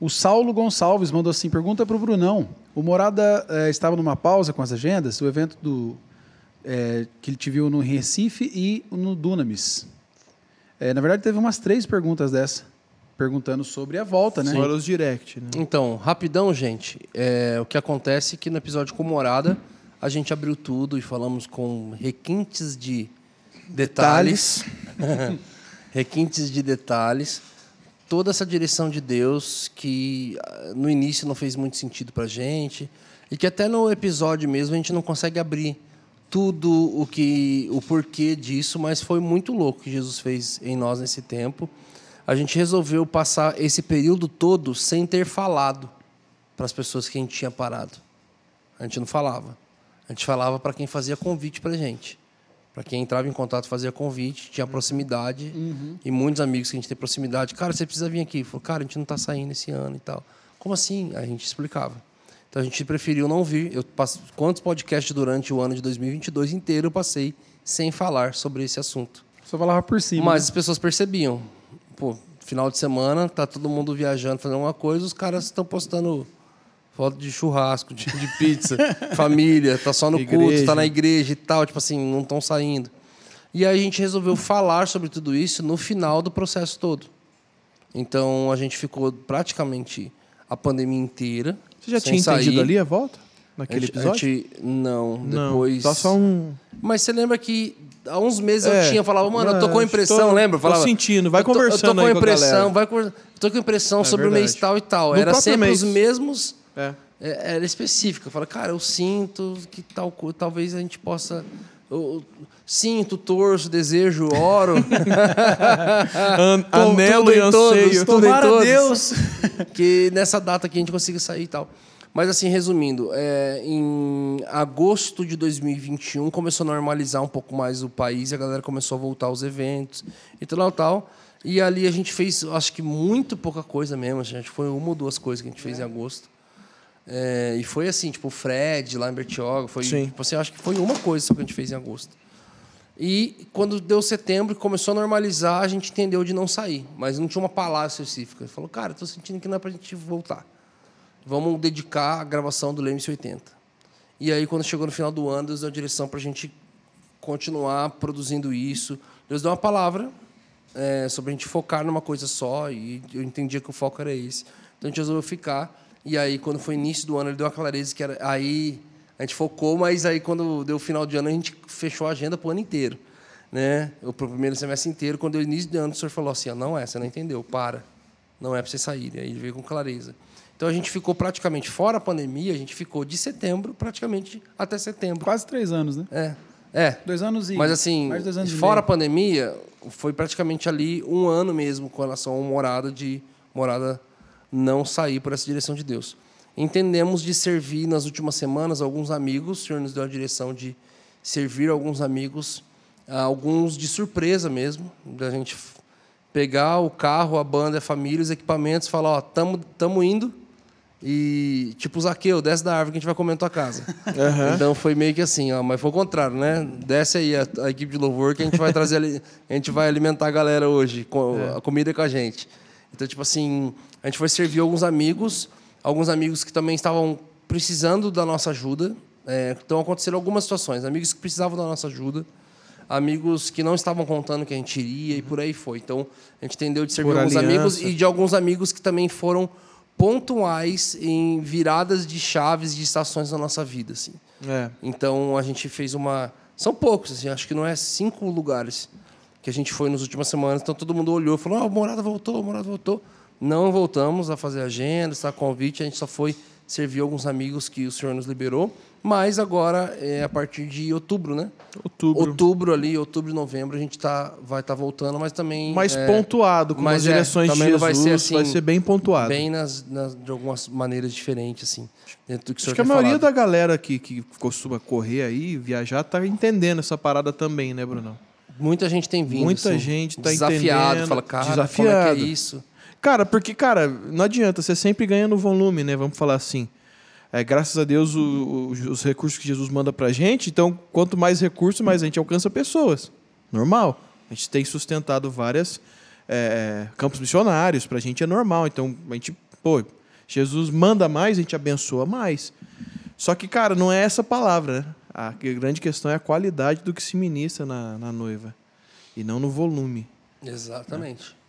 O Saulo Gonçalves mandou assim: pergunta para o Brunão. O Morada é, estava numa pausa com as agendas, o evento do é, que ele te viu no Recife e no Dunamis. É, na verdade, teve umas três perguntas dessa, perguntando sobre a volta, né? Sobre os direct. Né? Então, rapidão, gente. o que acontece é que no episódio com Morada, a gente abriu tudo e falamos com requintes de detalhes. detalhes. requintes de detalhes toda essa direção de Deus que ah, no início não fez muito sentido para a gente e que até no episódio mesmo a gente não consegue abrir tudo o que o porquê disso, mas foi muito louco que Jesus fez em nós nesse tempo. A gente resolveu passar esse período todo sem ter falado para as pessoas que a gente tinha parado. A gente não falava. A gente falava para quem fazia convite para a gente. Para quem entrava em contato, fazia convite, tinha uhum. proximidade. Uhum. E muitos amigos que a gente tem proximidade, cara, você precisa vir aqui. Falou, cara, a gente não está saindo esse ano e tal. Como assim? A gente explicava. Então a gente preferiu não vir. Eu passo, quantos podcasts durante o ano de 2022 inteiro eu passei sem falar sobre esse assunto? Só falava por cima. Mas né? as pessoas percebiam. Pô, final de semana, tá todo mundo viajando, fazendo alguma coisa, os caras estão postando Foto de churrasco, de, de pizza, família, tá só no igreja. culto, tá na igreja e tal, tipo assim, não estão saindo. E aí a gente resolveu falar sobre tudo isso no final do processo todo. Então a gente ficou praticamente a pandemia inteira. Você já tinha sair. entendido ali a volta? Naquele a gente, episódio? A gente, não, depois. Só tá só um. Mas você lembra que há uns meses é, eu tinha, falava, mano, eu tô com impressão, tô, lembra? Eu falava, tô sentindo, vai tô, conversando. Eu tô com impressão, com a vai conversando. Tô com impressão é sobre verdade. o mês tal e tal. No Era sempre mês. os mesmos é. é era específica. Fala, cara, eu sinto que tal talvez a gente possa. Eu, sinto, torço, desejo, oro. An anelo e anseio. Todos, Tomara todos, Deus que nessa data que a gente consiga sair e tal. Mas assim, resumindo, é, em agosto de 2021 começou a normalizar um pouco mais o país, a galera começou a voltar aos eventos e tal, tal. E ali a gente fez, acho que muito pouca coisa mesmo, a assim, gente foi uma ou duas coisas que a gente fez é. em agosto. É, e foi assim, tipo, o Fred, lá em Bertioga, foi, Sim. tipo assim, acho que foi uma coisa só que a gente fez em agosto. E quando deu setembro, começou a normalizar, a gente entendeu de não sair, mas não tinha uma palavra específica. Ele falou, cara, estou sentindo que não é para a gente voltar. Vamos dedicar a gravação do Leme 80. E aí, quando chegou no final do ano, Deus deu a direção para a gente continuar produzindo isso. Deus deu uma palavra é, sobre a gente focar numa coisa só, e eu entendia que o foco era esse. Então a gente resolveu ficar. E aí, quando foi início do ano, ele deu uma clareza que era. Aí a gente focou, mas aí, quando deu o final de ano, a gente fechou a agenda para o ano inteiro. Né? O primeiro semestre inteiro, quando deu início do ano, o senhor falou assim: não é, você não entendeu, para. Não é para você sair. Aí ele veio com clareza. Então a gente ficou praticamente fora a pandemia, a gente ficou de setembro praticamente até setembro. Quase três anos, né? É. É. Dois anos e. Mas assim, mais dois anos fora a pandemia, foi praticamente ali um ano mesmo com relação a uma morada de morada não sair por essa direção de Deus. Entendemos de servir nas últimas semanas alguns amigos, o Senhor nos deu a direção de servir alguns amigos, ah, alguns de surpresa mesmo, da gente pegar o carro, a banda, a família, os equipamentos, falar, ó, oh, tamo, tamo indo, e tipo Zaqueu, desce da árvore que a gente vai comer na tua casa. Uhum. Então foi meio que assim, ó, mas foi o contrário, né? Desce aí a, a equipe de louvor que a gente vai trazer, a gente vai alimentar a galera hoje, com, é. a comida com a gente. Então, tipo assim, a gente foi servir alguns amigos, alguns amigos que também estavam precisando da nossa ajuda. É, então, aconteceram algumas situações. Amigos que precisavam da nossa ajuda, amigos que não estavam contando que a gente iria e uhum. por aí foi. Então, a gente entendeu de servir por alguns aliança. amigos e de alguns amigos que também foram pontuais em viradas de chaves de estações na nossa vida, assim. É. Então, a gente fez uma... São poucos, assim, acho que não é cinco lugares que a gente foi nas últimas semanas. Então todo mundo olhou e falou: ah, o Morada voltou, o Morada voltou. Não voltamos a fazer agenda, está convite, a gente só foi servir alguns amigos que o senhor nos liberou. Mas agora, é a partir de outubro, né? Outubro. Outubro ali, outubro, novembro, a gente tá, vai estar tá voltando, mas também. Mais é, pontuado, com as é, direções é, de Jesus, vai ser, assim, vai ser bem pontuado. Bem nas, nas, de algumas maneiras diferentes, assim. Dentro do que Acho que a maioria falado. da galera que, que costuma correr aí, viajar, tá entendendo essa parada também, né, Brunão? Muita gente tem vindo. Muita assim, gente tá desafiado, entendendo. Fala, cara, desafiado. como é que é isso? Cara, porque, cara, não adianta, você sempre ganha no volume, né? Vamos falar assim. É, graças a Deus, o, o, os recursos que Jesus manda pra gente, então, quanto mais recurso, mais a gente alcança pessoas. Normal. A gente tem sustentado várias é, campos missionários, pra gente é normal. Então, a gente, pô, Jesus manda mais, a gente abençoa mais. Só que, cara, não é essa palavra, né? A grande questão é a qualidade do que se ministra na, na noiva e não no volume. Exatamente. Né?